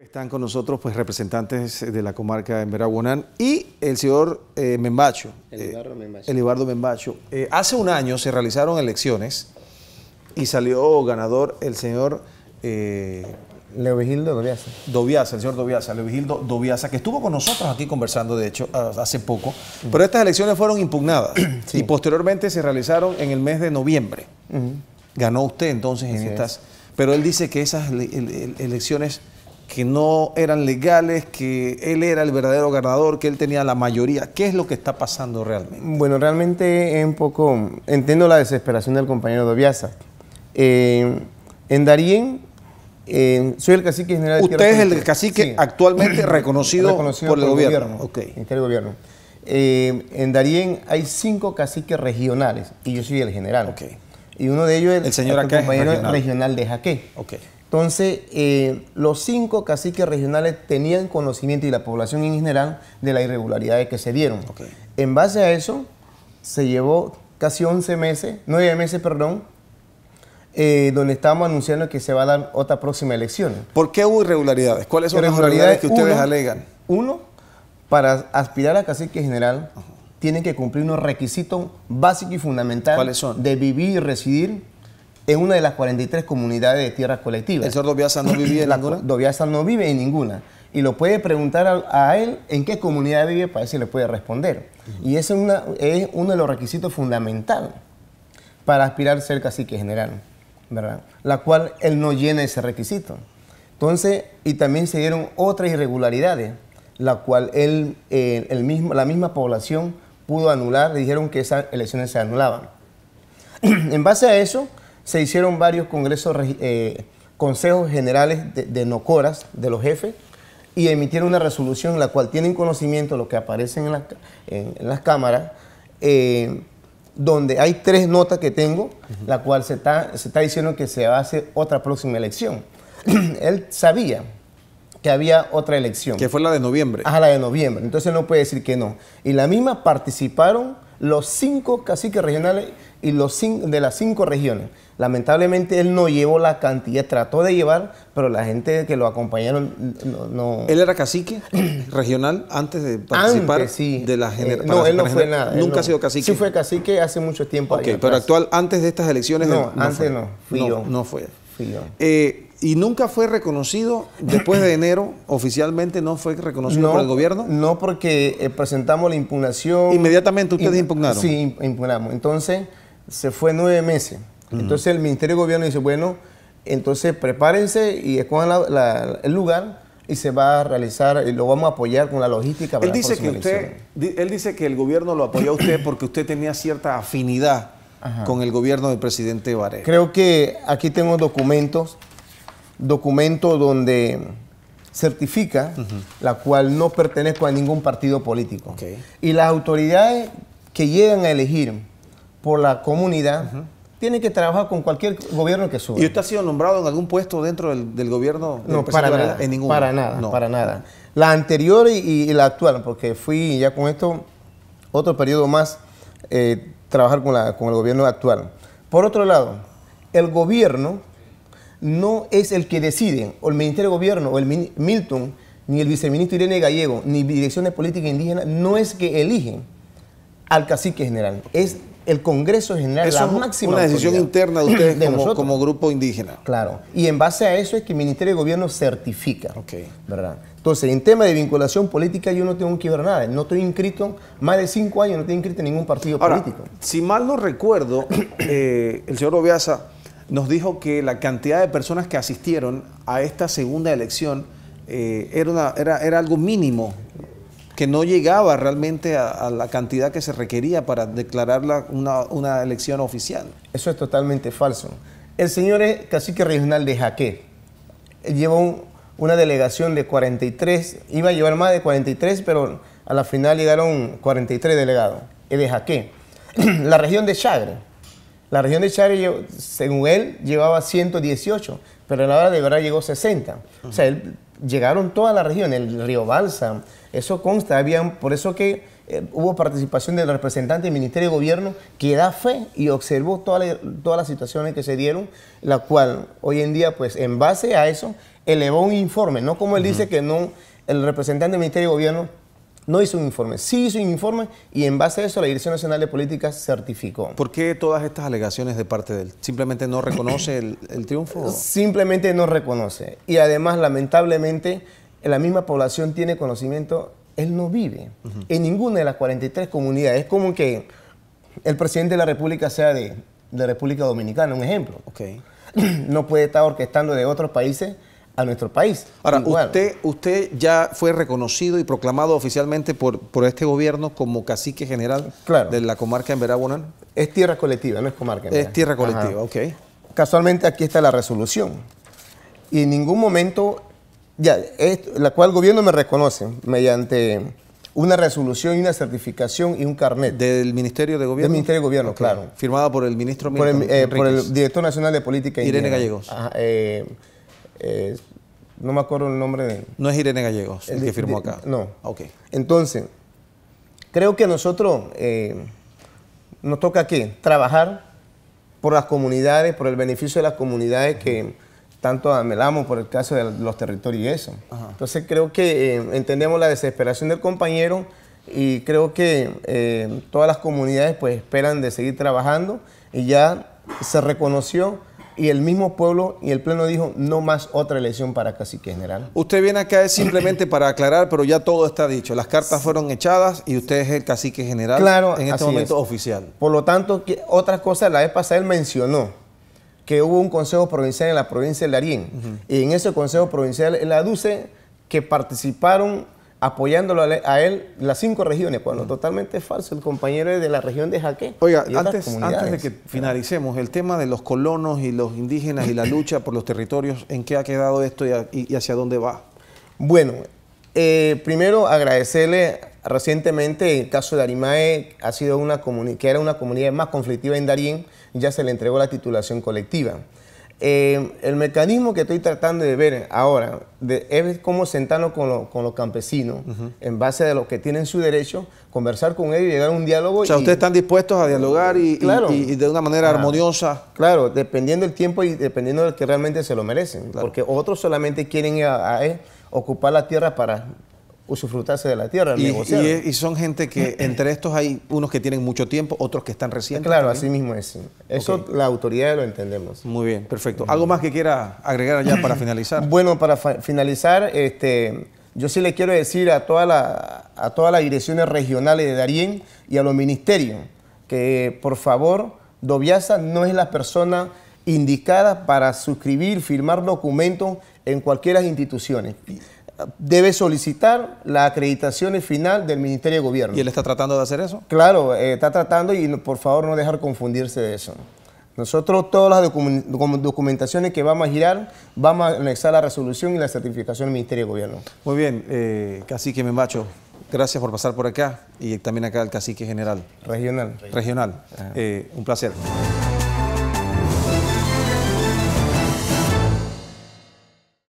Están con nosotros pues representantes de la comarca de Meraguanán y el señor eh, Membacho. Eduardo eh, Membacho. Membacho. Eh, hace un año se realizaron elecciones y salió ganador el señor... Eh, Leovigildo Doviaza. Doviaza, el señor Doviaza, Leovigildo Doviaza, que estuvo con nosotros aquí conversando, de hecho, hace poco. Pero estas elecciones fueron impugnadas y posteriormente se realizaron en el mes de noviembre. Ganó usted entonces en estas... Pero él dice que esas elecciones que no eran legales, que él era el verdadero ganador, que él tenía la mayoría. ¿Qué es lo que está pasando realmente? Bueno, realmente es un poco, entiendo la desesperación del compañero Dobiasa eh, en Darien, eh, soy el cacique general. Usted es el cacique actualmente reconocido, por el, gobierno. Eh, en Darien hay cinco caciques regionales y yo soy el general. Y uno de ellos es el, compañero regional. de Jaque. Entonces, eh, los cinco caciques regionales tenían conocimiento y la población en general de las irregularidades que se dieron. En base a eso, se llevó casi 11 meses, 9 meses, perdón, eh, donde estábamos anunciando que se va a dar otra próxima elección. ¿Por qué hubo irregularidades? ¿Cuáles son las irregularidades que ustedes alegan? Uno, para aspirar a cacique general, tienen que cumplir unos requisitos básicos y fundamentales ¿Cuáles de vivir y residir en una de las 43 comunidades de tierras colectivas. ¿El señor no vive en ninguna? no vive en ninguna. Y lo puede preguntar a, él en qué comunidad vive para ver si le puede responder. Y ese es, uno de los requisitos fundamentales para aspirar a ser cacique general, ¿verdad? La cual él no llena ese requisito. Entonces, y también se dieron otras irregularidades, la cual él, eh, el mismo, la misma población pudo anular, le dijeron que esas elecciones se anulaban. en base a eso, se hicieron varios congresos, eh, consejos generales de, NOCORAS, de los jefes, y emitieron una resolución en la cual tienen conocimiento lo que aparece en, en, las cámaras, eh, donde hay tres notas que tengo, la cual se está, diciendo que se va a hacer otra próxima elección. Él sabía que había otra elección. Que fue la de noviembre. Ah, la de noviembre. Entonces no puede decir que no. Y la misma participaron los cinco caciques regionales y los de las cinco regiones. Lamentablemente él no llevó la cantidad, trató de llevar, pero la gente que lo acompañaron no. Él era cacique regional antes de participar antes, sí. de la generación. Eh, no, él no fue nada. Nunca ha sido cacique. Sí fue cacique hace mucho tiempo. Ok, pero actual, antes de estas elecciones. No, antes no. No fue. Fui yo. Eh, y nunca fue reconocido después de enero, oficialmente no fue reconocido por el gobierno. No, porque eh, presentamos la impugnación. Inmediatamente ustedes impugnaron. Sí, impugnamos. Entonces, se fue nueve meses. Entonces el Ministerio de Gobierno dice, bueno, entonces prepárense y escogan el lugar y se va a realizar y lo vamos a apoyar con la logística. él, dice que él dice que el gobierno lo apoyó a usted porque usted tenía cierta afinidad con el gobierno del presidente Varela. Creo que aquí tengo documentos, documentos donde certifica la cual no pertenezco a ningún partido político. Y las autoridades que llegan a elegir por la comunidad, tiene que trabajar con cualquier gobierno que suba. ¿Y usted ha sido nombrado en algún puesto dentro del, gobierno? no, para nada, en ningún... para nada, para nada. La anterior y, la actual, porque fui ya con esto otro periodo más eh, trabajar con, con el gobierno actual. Por otro lado, el gobierno no es el que decide, o el Ministerio de Gobierno, o el Milton, ni el viceministro Irene Gallego, ni direcciones políticas indígenas no es que eligen al cacique general. Es el Congreso general la máxima. Es una decisión interna de ustedes como, grupo indígena. Claro. Y en base a eso es que el Ministerio de Gobierno certifica. Ok, ¿Verdad? Entonces, en tema de vinculación política, yo no tengo que ver nada. No estoy inscrito, más de cinco años no estoy inscrito en ningún partido político. Si mal no recuerdo, eh, el señor Obeaza nos dijo que la cantidad de personas que asistieron a esta segunda elección eh, era, era, era algo mínimo que no llegaba realmente a, la cantidad que se requería para declarar una, elección oficial. Eso es totalmente falso. El señor es cacique regional de Jaque. Llevó una delegación de 43, iba a llevar más de 43, pero a la final llegaron 43 delegados. de Jaque. la región de Chagre. La región de Chagre, según él, llevaba 118, pero a la hora de verdad llegó 60. O sea, llegaron toda la región, el río Balsa, eso consta, por eso que eh, hubo participación del representante del Ministerio de Gobierno que da fe y observó todas las situaciones que se dieron, la cual hoy en día, pues en base a eso, elevó un informe, no como él dice que no, el representante del Ministerio de Gobierno no hizo un informe, sí hizo un informe y en base a eso la Dirección Nacional de Políticas certificó. ¿Por qué todas estas alegaciones de parte de él? ¿Simplemente no reconoce el, triunfo? Simplemente no reconoce. Y además, lamentablemente, la misma población tiene conocimiento, él no vive en ninguna de las 43 comunidades. Es como que el presidente de la República sea de, de República Dominicana, un ejemplo. No puede estar orquestando de otros países a nuestro país. Ahora, usted, ya fue reconocido y proclamado oficialmente por, por este gobierno como cacique general de la comarca en Es tierra colectiva, no es comarca. es tierra colectiva, ok. Casualmente aquí está la resolución. Y en ningún momento, ya, es, la cual el gobierno me reconoce mediante una resolución y una certificación y un carnet. ¿Del Ministerio de Gobierno? Del Ministerio de Gobierno, claro. Firmada por el ministro por el, eh, director nacional de política. E Irene Gallegos. Ajá, eh, eh, no me acuerdo el nombre. De, no es Irene Gallegos el, que firmó acá. No. Ok. Entonces, creo que nosotros eh, nos toca aquí trabajar por las comunidades, por el beneficio de las comunidades que tanto amelamos por el caso de los territorios y eso. Entonces creo que eh, entendemos la desesperación del compañero y creo que todas las comunidades pues esperan de seguir trabajando y ya se reconoció y el mismo pueblo y el pleno dijo, no más otra elección para cacique general. Usted viene acá simplemente para aclarar, pero ya todo está dicho. Las cartas fueron echadas y usted es el cacique general en este momento oficial. Por lo tanto, otra cosa, la vez pasada él mencionó que hubo un consejo provincial en la provincia de Larín. Y en ese consejo provincial él aduce que participaron apoyándolo a él las cinco regiones, cuando totalmente falso. El compañero de la región de Jaque. Oiga, antes, de que finalicemos, el tema de los colonos y los indígenas y la lucha por los territorios, ¿en qué ha quedado esto y, hacia dónde va? Bueno, eh, primero agradecerle recientemente el caso de Arimae, ha sido una que era una comunidad más conflictiva en Darín ya se le entregó la titulación colectiva. Em, el mecanismo que estoy tratando de ver ahora es cómo sentarnos con, los campesinos en base a lo que tienen su derecho, conversar con ellos, y llegar a un diálogo. O sea, ustedes están dispuestos a dialogar y, de una manera ah, armoniosa. Claro, dependiendo del tiempo y dependiendo del que realmente se lo merecen. Porque otros solamente quieren eh, ocupar la tierra para usufructarse de la tierra, y, Y, son gente que, entre estos hay unos que tienen mucho tiempo, otros que están recién. Claro, así mismo es. Eso la autoridad lo entendemos. Muy bien, perfecto. ¿Algo más que quiera agregar allá para finalizar? Bueno, para finalizar, este, yo sí le quiero decir a, toda a todas las direcciones regionales de Darien y a los ministerios que, por favor, Dobiasa no es la persona indicada para suscribir, firmar documentos en cualquiera de las instituciones debe solicitar la acreditación final del Ministerio de Gobierno. ¿Y él está tratando de hacer eso? Claro, eh, está tratando y por favor no dejar confundirse de eso. Nosotros todas las documentaciones que vamos a girar, vamos a anexar la resolución y la certificación del Ministerio de Gobierno. Muy bien, eh, Cacique Membacho, gracias por pasar por acá y también acá el Cacique General. Regional. Regional, eh, un placer.